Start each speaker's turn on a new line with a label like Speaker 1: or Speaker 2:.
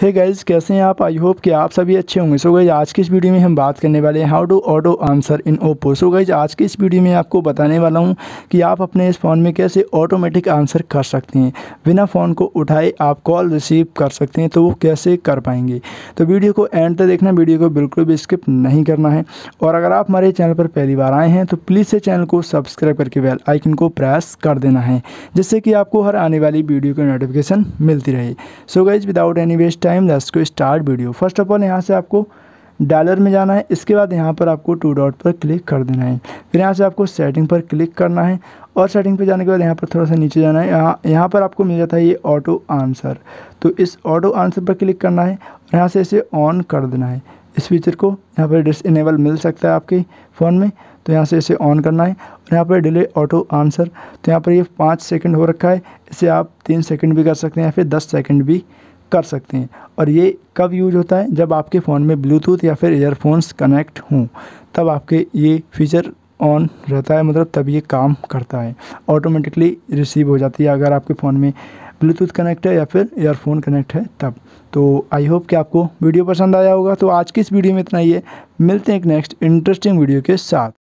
Speaker 1: hey guys guys कैसे हैं आप आई होप कि आप सभी अच्छे होंगे सो गई आज की इस वीडियो में हम बात करने वाले हैं how to auto answer in Oppo सो गई आज की इस वीडियो में आपको बताने वाला हूं कि आप अपने इस फ़ोन में कैसे ऑटोमेटिक आंसर कर सकते हैं बिना फ़ोन को उठाए आप कॉल रिसीव कर सकते हैं तो वो कैसे कर पाएंगे तो वीडियो को एंड तक देखना वीडियो को बिल्कुल भी स्किप नहीं करना है और अगर आप हमारे चैनल पर पहली बार आए हैं तो प्लीज़ से चैनल को सब्सक्राइब करके बेल आइकन को प्रेस कर देना है जिससे कि आपको हर आने वाली वीडियो की नोटिफिकेशन मिलती रहे so guys without any waste time let's को start video first of all यहाँ से आपको डॉलर में जाना है इसके बाद यहाँ पर आपको टू डॉट पर क्लिक कर देना है फिर यहाँ से आपको सेटिंग पर क्लिक करना है और सेटिंग पर जाने के बाद यहाँ पर थोड़ा सा नीचे जाना है यहाँ यहाँ पर आपको मिल जाता है ये ऑटो आंसर तो इस ऑटो आंसर पर क्लिक करना है और यहाँ से इसे ऑन कर देना है इस फीचर को यहाँ पर डिस इनेबल मिल सकता है आपके फ़ोन में तो यहाँ से इसे ऑन करना है और यहाँ पर डिले ऑटो आंसर तो यहाँ पर ये पाँच सेकंड हो रखा है इसे आप तीन सेकंड भी कर सकते हैं या फिर दस सेकंड भी कर सकते हैं और ये कब यूज होता है जब आपके फ़ोन में ब्लूटूथ या फिर एयरफोन्स कनेक्ट हों तब आपके ये फीचर ऑन रहता है मतलब तब ये काम करता है ऑटोमेटिकली रिसीव हो जाती है अगर आपके फ़ोन में ब्लूटूथ कनेक्ट है या फिर एयरफोन कनेक्ट है तब तो आई होप कि आपको वीडियो पसंद आया होगा तो आज की इस वीडियो में इतना ही है मिलते हैं एक नेक्स्ट इंटरेस्टिंग वीडियो के साथ